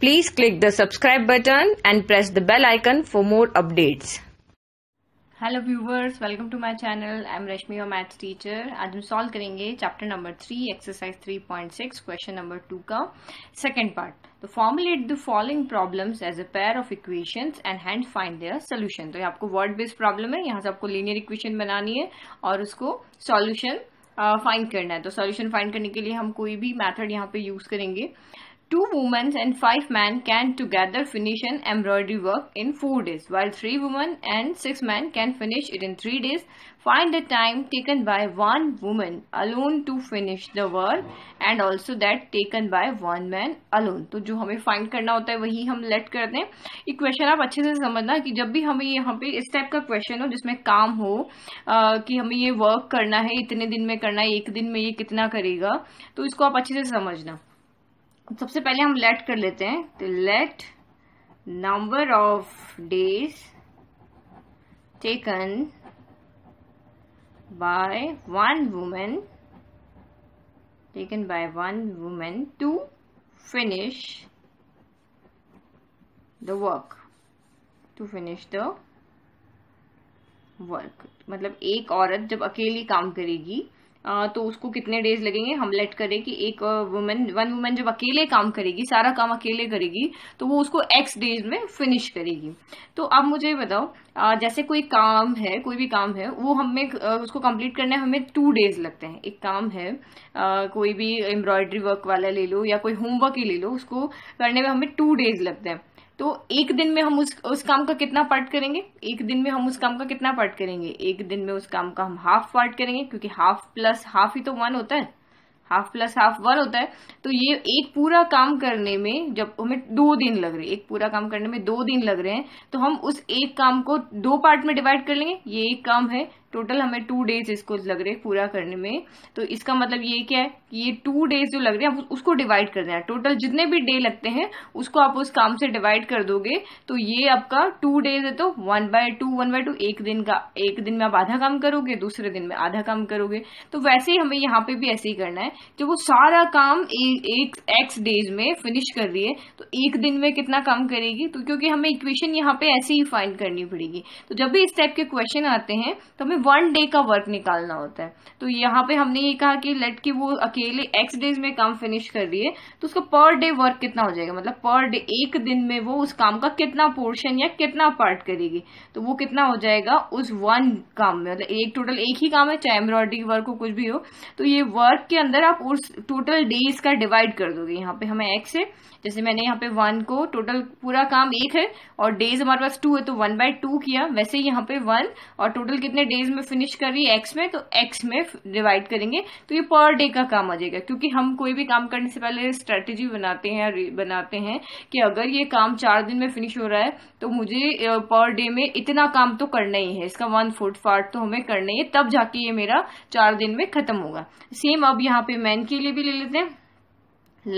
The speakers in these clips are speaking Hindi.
Please click the subscribe button and press the bell icon for more updates hello viewers welcome to my channel I am Rashmi और मैथ्स टीचर आज हम सॉल्व करेंगे chapter number three exercise three point six question number two का सेकंड पार्ट तो formulate the following problems as a pair of equations and hand find their solution तो ये आपको वर्ड बेस्ड प्रॉब्लम है यहाँ से आपको लीनियर इक्वेशन बनानी है और उसको सोल्यूशन फाइंड uh, करना है तो सोल्यूशन फाइंड करने के लिए हम कोई भी मैथड यहाँ पे यूज करेंगे Two women and five men can together finish an embroidery work in four days, while three women and six men can finish it in three days. Find the time taken by one woman alone to finish the work and also that taken by one man alone. तो जो हमें find करना होता है वही हम let करते हैं ये question आप अच्छे से समझना कि जब भी हमें यहाँ पे इस टाइप का question हो जिसमें काम हो आ, कि हमें ये work करना है इतने दिन में करना है एक दिन में ये कितना करेगा तो इसको आप अच्छे से समझना सबसे पहले हम लेट कर लेते हैं तो let number of days taken by one women taken by one women to finish the work to finish the work मतलब एक औरत जब अकेली काम करेगी तो उसको कितने डेज लगेंगे हम लेट करें कि एक वुमेन वन वुमेन जब अकेले काम करेगी सारा काम अकेले करेगी तो वो उसको एक्स डेज में फिनिश करेगी तो अब मुझे बताओ जैसे कोई काम है कोई भी काम है वो हमें उसको कंप्लीट करने हमें टू डेज लगते हैं एक काम है कोई भी एम्ब्रॉयडरी वर्क वाला ले लो या कोई होमवर्क ही ले लो उसको करने में हमें टू डेज लगते हैं तो एक दिन में हम उस उस काम का कितना पार्ट करेंगे एक दिन में हम उस काम का कितना पार्ट करेंगे एक दिन में उस काम का हम हाफ पार्ट करेंगे क्योंकि हाफ प्लस हाफ ही तो वन होता है हाफ प्लस हाफ वन होता है तो ये एक पूरा काम करने में जब हमें दो दिन लग रहे हैं एक पूरा काम करने में दो दिन लग रहे हैं तो हम उस एक काम को दो पार्ट में डिवाइड कर लेंगे ये एक काम है टोटल हमें टू डेज इसको लग रहे पूरा करने में तो इसका मतलब ये क्या है कि ये टू डेज जो लग रहे हैं उसको डिवाइड कर देना टोटल जितने भी डे लगते हैं उसको आप उस काम से डिवाइड कर दोगे तो ये आपका टू डेज है तो one by two one by two एक दिन का एक दिन में आप आधा काम करोगे दूसरे दिन में आधा काम करोगे तो वैसे ही हमें यहाँ पे भी ऐसे ही करना है जब वो सारा काम एक एक्स डेज में फिनिश कर रही है तो एक दिन में कितना काम करेगी तो क्योंकि हमें इक्वेशन यहाँ पे ऐसे ही फाइन करनी पड़ेगी तो जब भी इस टाइप के क्वेश्चन आते हैं तो हमें वन डे का वर्क निकालना होता है तो यहाँ पे हमने ये कहा कि लेट कि वो अकेले एक्स डेज में काम फिनिश कर रही है तो उसका पर डे वर्क कितना हो जाएगा मतलब पर डे एक दिन में वो उस काम का कितना पोर्शन या कितना पार्ट करेगी तो वो कितना हो जाएगा उस वन काम में मतलब एक टोटल एक ही काम है चाहे एम्ब्रॉयडरी वर्क हो कुछ भी हो तो ये वर्क के अंदर आप उस टोटल डेज का डिवाइड कर दोगे यहाँ पे हमें एक्स है जैसे मैंने यहाँ पे वन को टोटल पूरा काम एक है और डेज हमारे पास टू है तो वन बाय टू किया वैसे यहाँ पे वन और टोटल कितने डेज में फिनिश कर रही है एक्स में तो एक्स में डिवाइड करेंगे तो ये पर डे का काम आ जाएगा क्योंकि हम कोई भी काम करने से पहले स्ट्रेटेजी बनाते हैं बनाते हैं कि अगर ये काम चार दिन में फिनिश हो रहा है तो मुझे पर डे में इतना काम तो करना ही है इसका वन फोर्थ पार्ट तो हमें करना ही है तब जाके ये मेरा चार दिन में खत्म होगा सेम अब यहाँ पे मैन के लिए भी ले लेते हैं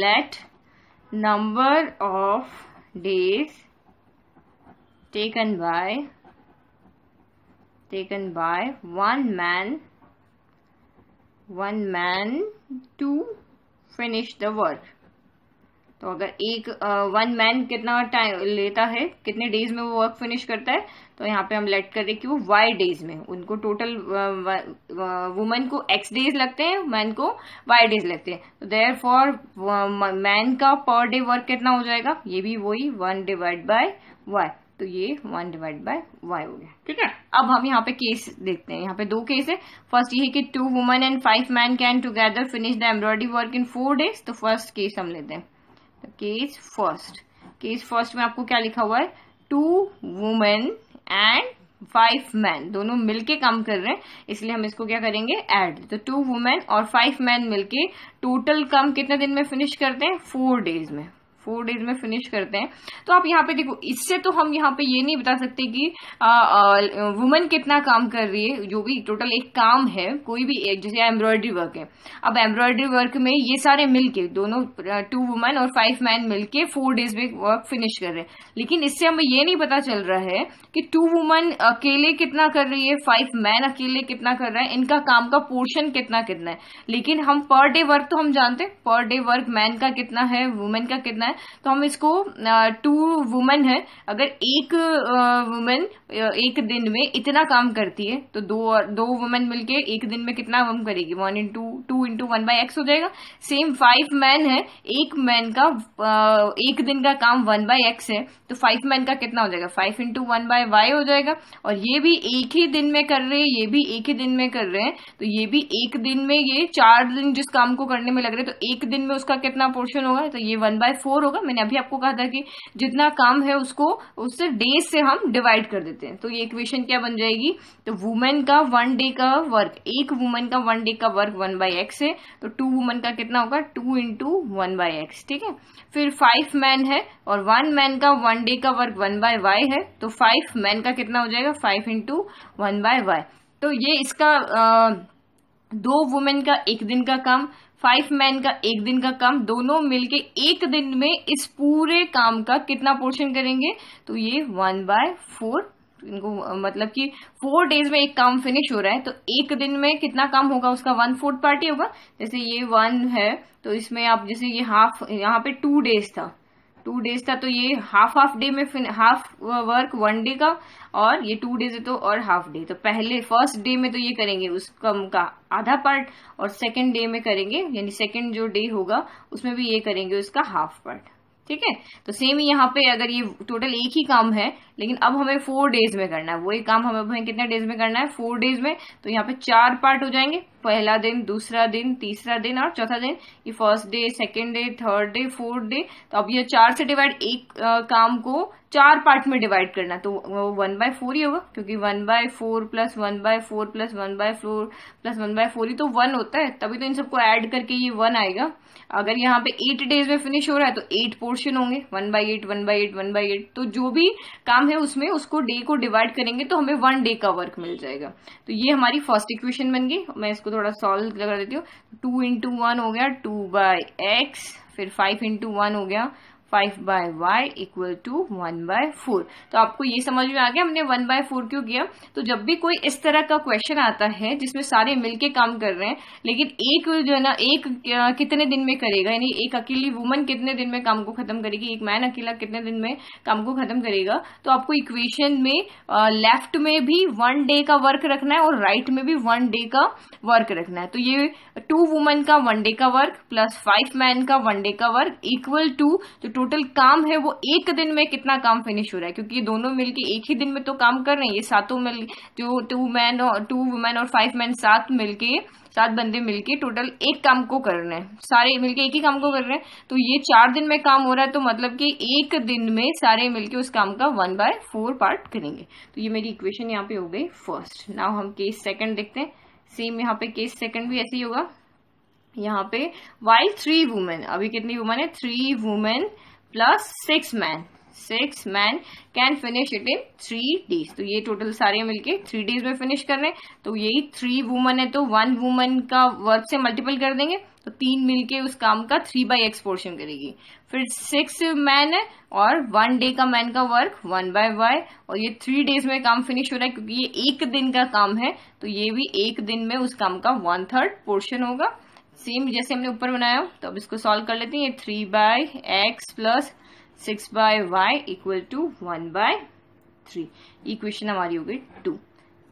let number of days taken by taken by one man one man to finish the work तो अगर एक वन मैन कितना टाइम लेता है कितने डेज में वो वर्क फिनिश करता है तो यहाँ पे हम लेट करें कि वो वाई डेज में उनको टोटल वुमेन को एक्स डेज लगते हैं मैन को वाई डेज लगते हैं तो देयर फॉर मैन का पर डे वर्क कितना हो जाएगा ये भी वही वन डिवाइड बाय वाई तो ये वन डिवाइड बाय वाई हो गया ठीक है अब हम यहाँ पे केस देखते हैं यहाँ पे दो केस है फर्स्ट ये है कि two women and five man can together finish the embroidery work in four days तो फर्स्ट केस हम लेते हैं तो केस फर्स्ट केस फर्स्ट में आपको क्या लिखा हुआ है two women and five man दोनों मिलके काम कर रहे हैं इसलिए हम इसको क्या करेंगे एड तो टू वुमेन और फाइव मैन मिलके टोटल काम कितने दिन में फिनिश करते हैं फोर डेज में फोर डेज में फिनिश करते हैं तो आप यहाँ पे देखो इससे तो हम यहाँ पे ये नहीं बता सकते कि वुमेन कितना काम कर रही है जो भी टोटल एक काम है कोई भी एक जैसे एम्ब्रॉयडरी वर्क है अब एम्ब्रॉयडरी वर्क में ये सारे मिलके दोनों टू वुमेन और फाइव मैन मिलके फोर डेज में वर्क फिनिश कर रहे हैं लेकिन इससे हमें ये नहीं पता चल रहा है कि टू वुमेन अकेले कितना कर रही है फाइव मैन अकेले कितना कर रहा है इनका काम का पोर्शन कितना कितना है लेकिन हम पर डे वर्क तो हम जानते हैं पर डे वर्क मैन का कितना है वुमेन का कितना है है तो हम इसको टू वुमेन है अगर एक वुमेन एक दिन में इतना काम करती है तो दो दो वुमेन मिलके एक दिन में कितना काम करेगी one into two into one by x हो जाएगा सेम फाइव मैन है एक मैन का एक दिन का काम वन बाय एक्स है तो फाइव मैन का कितना हो जाएगा five into one by y हो जाएगा और ये भी एक ही दिन में कर रहे हैं ये भी एक ही दिन में कर रहे हैं तो ये भी एक दिन में ये चार दिन जिस काम को करने में लग रहे हैं तो एक दिन में उसका कितना पोर्शन होगा तो ये वन बाय फोर फोर होगा मैंने अभी आपको कहा था कि जितना काम है उसको उससे डेज से हम डिवाइड कर देते हैं तो ये इक्वेशन क्या बन जाएगी तो वुमेन का वन डे का वर्क एक वुमेन का वन डे का वर्क वन बाई एक्स है तो टू वुमेन का कितना होगा two into one by x ठीक है फिर फाइव मैन है और वन मैन का वन डे का वर्क वन बाय वाई है तो फाइव मैन का कितना हो जाएगा five into one by y तो ये इसका आ, दो वुमेन का एक दिन का काम फाइव मैन का एक दिन का काम दोनों मिलके एक दिन में इस पूरे काम का कितना पोर्शन करेंगे तो ये वन बाय फोर इनको मतलब कि फोर डेज में एक काम फिनिश हो रहा है तो एक दिन में कितना काम होगा उसका वन फोर्थ पार्टी होगा जैसे ये वन है तो इसमें आप जैसे ये हाफ यहाँ पे टू डेज था टू डेज था तो ये हाफ हाफ डे में हाफ वर्क वन डे का और ये टू डेज तो और हाफ डे तो पहले फर्स्ट डे में तो ये करेंगे उस कम का आधा पार्ट और सेकेंड डे में करेंगे यानी सेकेंड जो डे होगा उसमें भी ये करेंगे उसका हाफ पार्ट ठीक है तो सेम ही यहाँ पे अगर ये टोटल एक ही काम है लेकिन अब हमें फोर डेज में करना है वही काम हमें कितने डेज में करना है फोर डेज में तो यहाँ पे चार पार्ट हो जाएंगे पहला दिन दूसरा दिन तीसरा दिन और चौथा दिन ये first day second day third day fourth day तो अब ये चार से डिवाइड एक आ, काम को चार पार्ट में डिवाइड करना तो वन बाय फोर ही होगा क्योंकि one by four plus one by four plus one by four plus one by four ही तो वन होता है तभी तो इन सबको ऐड करके ये वन आएगा अगर यहाँ पे एट डेज में फिनिश हो रहा है तो एट पोर्शन होंगे one by eight one by eight one by eight तो जो भी काम है उसमें उसको डे को डिवाइड करेंगे तो हमें वन डे का वर्क मिल जाएगा तो ये हमारी फर्स्ट इक्वेशन बन गई मैं इसको थोड़ा सॉल्व कर देती हूँ टू इंटू वन हो गया टू बाई एक्स फिर फाइव इंटू वन हो गया five by y equal to one by four तो आपको ये समझ में आ गया हमने वन बाय फोर क्यों किया तो जब भी कोई इस तरह का क्वेश्चन आता है जिसमें सारे मिलके काम कर रहे हैं लेकिन एक जो है ना एक कितने दिन में करेगा यानी एक अकेली वुमन कितने दिन में काम को खत्म करेगी एक मैन अकेला कितने दिन में काम को खत्म करेगा तो आपको इक्वेशन में लेफ्ट में भी वन डे का वर्क रखना है और राइट right में भी वन डे का वर्क रखना है तो ये टू वुमन का वन डे का वर्क प्लस फाइव मैन का वन डे का वर्क इक्वल टू तो टोटल काम है वो एक दिन में कितना काम फिनिश हो रहा है क्योंकि ये दोनों मिलके एक ही दिन में तो काम कर रहे हैं ये सातों मिल जो टू मैन और टू वुमेन और फाइव मैन सात मिलके सात बंदे मिलके टोटल एक काम को कर रहे हैं सारे मिलके एक ही काम को कर रहे हैं तो ये चार दिन में काम हो रहा है तो मतलब कि एक दिन में सारे मिलके उस काम का वन बाय फोर पार्ट करेंगे तो ये मेरी इक्वेशन यहाँ पे हो गई फर्स्ट नाउ हम केस सेकंड देखते हैं सेम यहाँ पे केस सेकंड भी ऐसे ही होगा यहाँ पे वाई थ्री वुमेन अभी कितनी वुमेन है three women plus six man six man can finish it in three days तो ये टोटल सारे मिलके थ्री डेज में फिनिश कर रहे हैं तो यही थ्री वुमन है तो वन वुमन का वर्क से मल्टीपल कर देंगे तो तीन मिलके उस काम का थ्री बाई एक्स पोर्शन करेगी फिर सिक्स मैन है और वन डे का मैन का वर्क वन बाय वाई और ये थ्री डेज में काम फिनिश हो रहा है क्योंकि ये एक दिन का काम है तो ये भी एक दिन में उस काम का वन थर्ड पोर्शन होगा सेम जैसे हमने ऊपर बनाया तो अब इसको सॉल्व कर लेते हैं ये three by x plus six by y equal to one by three equation हमारी हो गई टू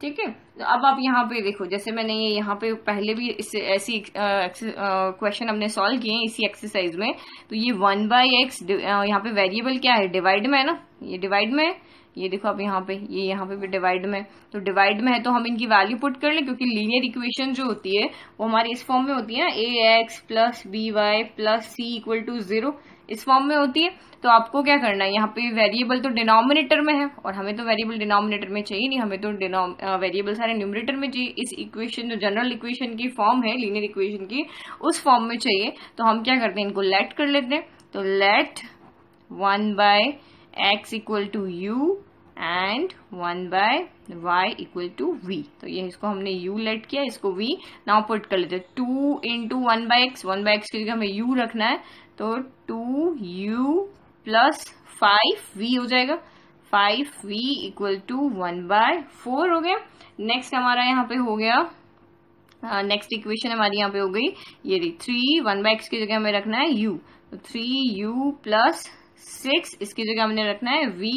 ठीक है तो अब आप यहाँ पे देखो जैसे मैंने ये यहाँ पे पहले भी इस ऐसी क्वेश्चन हमने सॉल्व किए हैं इसी एक्सरसाइज में तो ये वन बाय एक्स यहाँ पे वेरिएबल क्या है डिवाइड में है ना ये डिवाइड में है ये देखो अब यहाँ पे ये यहाँ पे भी डिवाइड में तो डिवाइड में है तो हम इनकी वैल्यू पुट कर लें क्योंकि लीनियर इक्वेशन जो होती है वो हमारी इस फॉर्म में होती है a x plus b y plus c equal to zero इस फॉर्म में होती है तो आपको क्या करना है यहाँ पे वेरिएबल तो डिनोमिनेटर में है और हमें तो वेरिएबल डिनोमिनेटर में चाहिए नहीं हमें तो वेरिएबल सारे न्यूमिनेटर में चाहिए इस इक्वेशन जो जनरल इक्वेशन की फॉर्म है लीनियर इक्वेशन की उस फॉर्म में चाहिए तो हम क्या करते हैं इनको लेट कर लेते हैं तो let one by x equal to u and one by y equal to v तो ये इसको हमने यू लेट किया इसको वी नाउ पुट कर लेते two into one by x one by x की जगह हमें यू रखना है तो two u plus five v हो जाएगा five v equal to one by four हो गया नेक्स्ट हमारा यहाँ पे हो गया नेक्स्ट uh, इक्वेशन हमारी यहाँ पे हो गई ये थ्री वन बाय एक्स की जगह हमें रखना है यू तो थ्री यू प्लस सिक्स इसकी जगह हमने रखना है v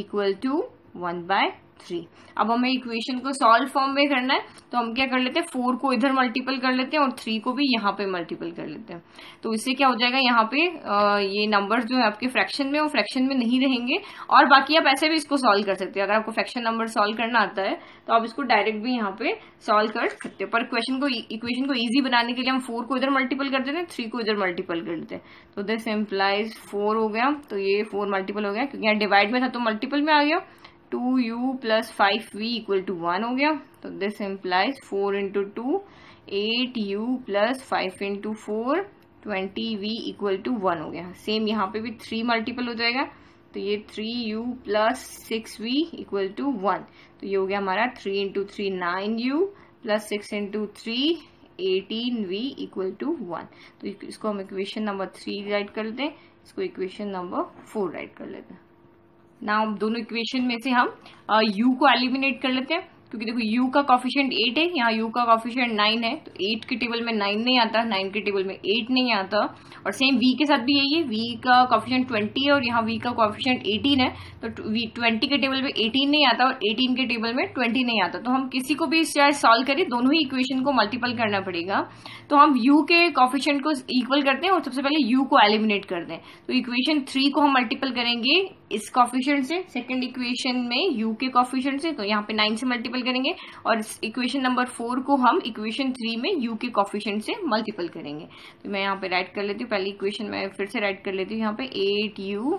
equal to one by three अब हमें इक्वेशन को सॉल्व फॉर्म में करना है तो हम क्या कर लेते हैं फोर को इधर मल्टीपल कर लेते हैं और थ्री को भी यहाँ पे मल्टीपल कर लेते हैं तो इससे क्या हो जाएगा यहाँ पे आ, ये नंबर जो है आपके फ्रैक्शन में वो फ्रैक्शन में नहीं रहेंगे और बाकी आप ऐसे भी इसको सॉल्व कर सकते हैं अगर आपको फ्रैक्शन नंबर सॉल्व करना आता है तो आप इसको डायरेक्ट भी यहाँ पे सॉल्व कर सकते हो पर क्वेश्चन को इक्वेशन को ईजी बनाने के लिए हम फोर को इधर मल्टीपल कर देते हैं थ्री को इधर मल्टीपल कर देते हैं तो दिस एम्प्लाइज फोर हो गया तो ये फोर मल्टीपल हो गया क्योंकि यहाँ डिवाइड में था तो मल्टीपल में आ गया two u plus five v equal to one हो गया तो this implies four into two eight u plus five into four twenty v equal to one हो गया सेम यहाँ पे भी थ्री मल्टीपल हो जाएगा तो ये three u plus six v equal to one तो ये हो गया हमारा three into three nine u plus six into three eighteen v equal to one तो इसको हम इक्वेशन नंबर थ्री राइट कर हैं इसको इक्वेशन नंबर फोर राइट कर लेते हैं ना दोनों इक्वेशन में से हम यू uh, को एलिमिनेट कर लेते हैं क्योंकि देखो यू का कॉफिशियंट एट है यहाँ यू का कॉफिशियंट नाइन है तो एट के टेबल में नाइन नहीं आता नाइन के टेबल में एट नहीं आता और सेम वी के साथ भी यही है वी का कॉफिशियंट ट्वेंटी है और यहाँ वी का कॉफिशियंट एटीन है तो वी ट्वेंटी के टेबल में एटीन नहीं आता और एटीन के टेबल में ट्वेंटी नहीं आता तो हम किसी को भी चाहे सॉल्व करें दोनों ही इक्वेशन को मल्टीपल करना पड़ेगा तो हम यू के कॉफिशियंट को इक्वल करते हैं और सबसे पहले यू को एलिमिनेट करते हैं तो इक्वेशन थ्री को हम मल्टीपल करेंगे इस कॉफिशियंट से सेकेंड इक्वेशन में यू के कॉफिशियंट से तो यहाँ पे नाइन से मल्टीपल करेंगे और इक्वेशन नंबर फोर को हम इक्वेशन थ्री में यू के कॉफिशियंट से मल्टीपल करेंगे तो मैं यहाँ पे राइट कर लेती हूँ पहली इक्वेशन में फिर से राइट कर लेती हूँ यहाँ पे eight u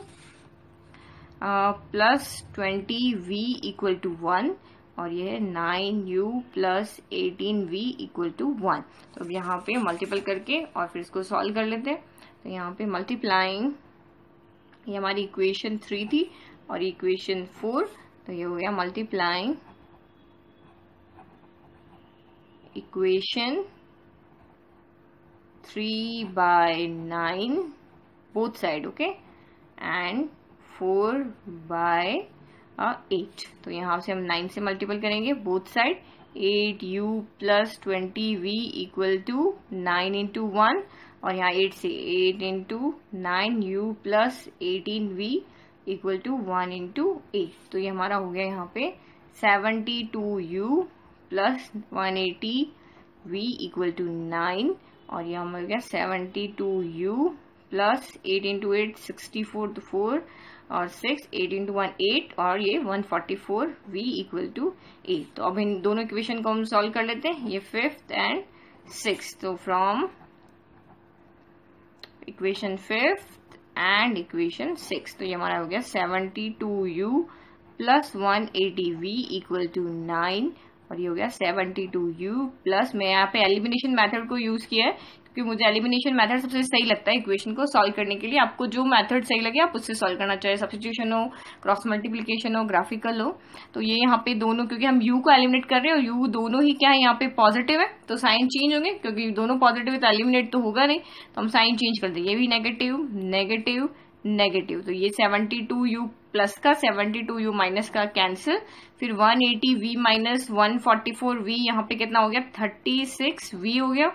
plus twenty v equal to one और ये है nine u plus eighteen v equal to one तो अब यहाँ पे मल्टीपल करके और फिर इसको सॉल्व कर लेते हैं तो यहाँ पे मल्टीप्लाइंग ये हमारी इक्वेशन थ्री थी और इक्वेशन फोर तो ये हो गया multiplying equation three by nine both side okay and four by eight तो यहाँ से हम नाइन से मल्टीपल करेंगे both side eight u plus twenty v equal to nine into one और यहाँ एट से eight into nine u plus eighteen v equal to one into eight तो ये हमारा हो गया यहाँ पे seventy two u plus one eighty v equal to nine और ये हमारा हो गया seventy two u plus eight into eight sixty four two four और six eight into one eight और ये one forty four v equal to eight तो अब इन दोनों इक्वेशन को हम सॉल्व कर लेते हैं ये फिफ्थ एंड सिक्स तो from equation fifth and equation six तो ये हमारा हो गया seventy two u plus one eighty v equal to nine और ये हो गया सेवेंटी टू यू प्लस मैं यहाँ पे एलिमिनेशन मेथड को यूज किया है क्योंकि मुझे एलिमिनेशन मेथड सबसे सही लगता है इक्वेशन को सॉल्व करने के लिए आपको जो मेथड सही लगे आप उससे सॉल्व करना चाहिए सब्सिट्यूशन हो क्रॉस मल्टीप्लीकेशन हो ग्राफिकल हो तो ये यहाँ पे दोनों क्योंकि हम यू को एलिमिनेट कर रहे हैं और यू दोनों ही क्या है यहाँ पे पॉजिटिव है तो साइन चेंज होंगे क्योंकि दोनों पॉजिटिव है तो एलिमिनेट तो होगा नहीं तो हम साइन चेंज कर देंगे ये भी नेगेटिव नेगेटिव नेगेटिव तो ये टू यू प्लस का टू यू माइनस का कैंसिल फिर eighty v minus one v यहाँ पे कितना हो गया सिक्स वी हो गया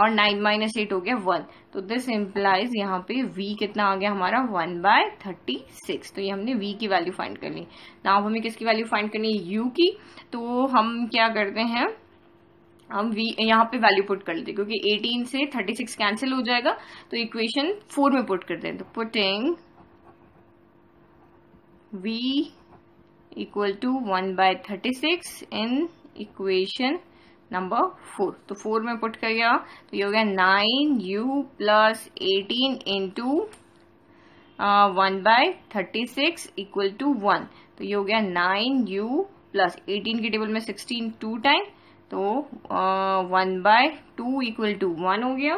और 9 माइनस एट हो गया 1 तो दिस इम्प्लाइज यहाँ पे v कितना आ गया हमारा 1 बाय थर्टी तो ये हमने v की वैल्यू फाइंड कर ली ना हमें किसकी वैल्यू फाइंड करनी है u की तो हम क्या करते हैं हम वी यहाँ पे वैल्यू पुट कर लेते हैं क्योंकि 18 से 36 कैंसिल हो जाएगा तो इक्वेशन फोर में पुट कर दें तो putting v equal to one by thirty six in equation number four तो फोर में पुट कर गया तो ये हो गया nine u plus eighteen into one by thirty six equal to one तो ये हो गया नाइन यू प्लस एटीन के टेबल में सिक्सटीन टू टाइम तो one by two equal to one हो गया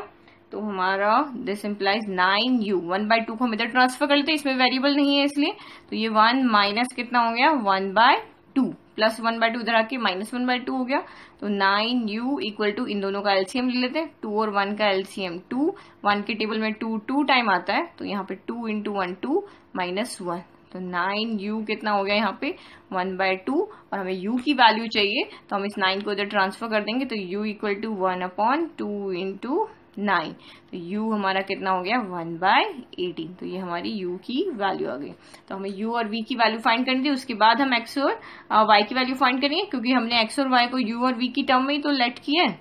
तो हमारा this implies nine u one by to को हम इधर ट्रांसफर करते हैं इसमें वेरिएबल नहीं है इसलिए तो ये वन माइनस कितना हो गया one by two plus one by two इधर आके माइनस वन बाय टू हो गया तो नाइन यू इक्वल टू इन दोनों का एलसीएम ले लेते हैं टू और वन का एलसीएम टू वन के टेबल में टू टू टाइम आता है तो यहाँ पे two into one two minus one तो नाइन यू कितना हो गया यहाँ पे वन बाय टू और हमें यू की वैल्यू चाहिए तो हम इस नाइन को इधर ट्रांसफर कर देंगे तो u equal to one upon two into nine तो यू हमारा कितना हो गया वन बाय एटीन तो ये हमारी यू की वैल्यू आ गई तो हमें यू और वी की वैल्यू फाइंड करनी थी उसके बाद हम एक्स और वाई की वैल्यू फाइंड करेंगे क्योंकि हमने एक्स और वाई को यू और वी की टर्म में ही तो लेट किया है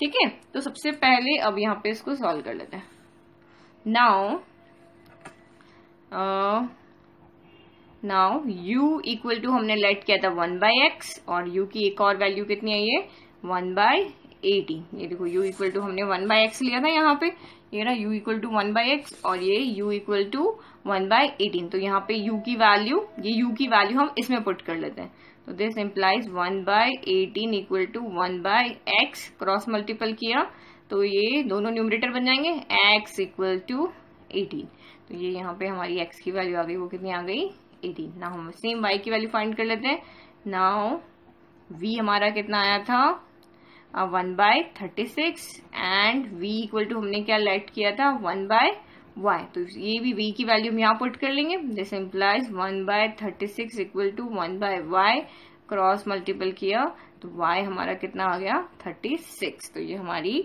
ठीक है तो सबसे पहले अब यहाँ पे इसको सॉल्व कर लेते हैं now now u equal to हमने लेट किया था वन बाई एक्स और u की एक और वैल्यू कितनी है ये वन बाय एटी ये देखो u इक्वल टू हमने वन बाय एक्स लिया था यहाँ पे ये ना u equal to one by x और ये u equal to one by eighteen तो यहाँ पे u की वैल्यू ये u की वैल्यू हम इसमें पुट कर लेते हैं तो this implies one by eighteen equal to one by x cross multiple किया तो ये दोनों न्यूमरेटर बन जाएंगे एक्स इक्वल टू एटीन तो ये यहाँ पे हमारी एक्स की वैल्यू आ गई वो कितनी आ गई एटीन ना हम सेम वाई की वैल्यू फाइंड कर लेते हैं नाउ वी हमारा कितना आया था one by thirty six and v equal to हमने क्या लेट किया था वन बाय वाई तो ये भी वी की वैल्यू हम यहाँ पुट कर लेंगे this implies one by thirty six equal to one by y cross multiple किया तो वाई हमारा कितना आ गया थर्टी सिक्स तो ये हमारी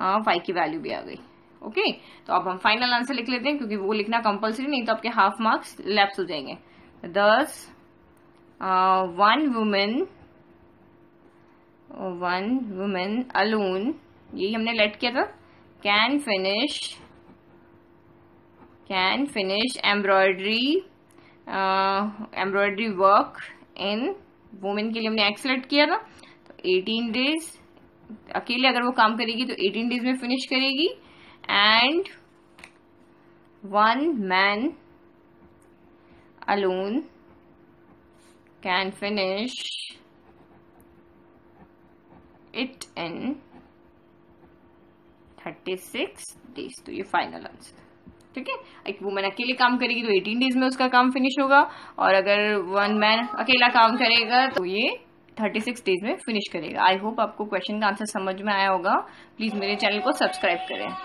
वाई की वैल्यू भी आ गई ओके okay? तो अब हम फाइनल आंसर लिख लेते हैं क्योंकि वो लिखना कंपलसरी नहीं तो आपके हाफ मार्क्स लेप्स हो जाएंगे thus uh, one woman one women alone यही हमने लेट किया था can finish can finish embroidery embroidery work in women के लिए हमने एक्स लेट किया था तो एटीन डेज अकेले अगर वो काम करेगी तो एटीन डेज में फिनिश करेगी and one man alone can finish it in 36 days तो ये फाइनल आंसर ठीक है एक वुमेन अकेले काम करेगी तो 18 डेज में उसका काम फिनिश होगा और अगर वन मैन अकेला काम करेगा तो ये 36 डेज में फिनिश करेगा आई होप आपको क्वेश्चन का आंसर समझ में आया होगा प्लीज मेरे चैनल को सब्सक्राइब करें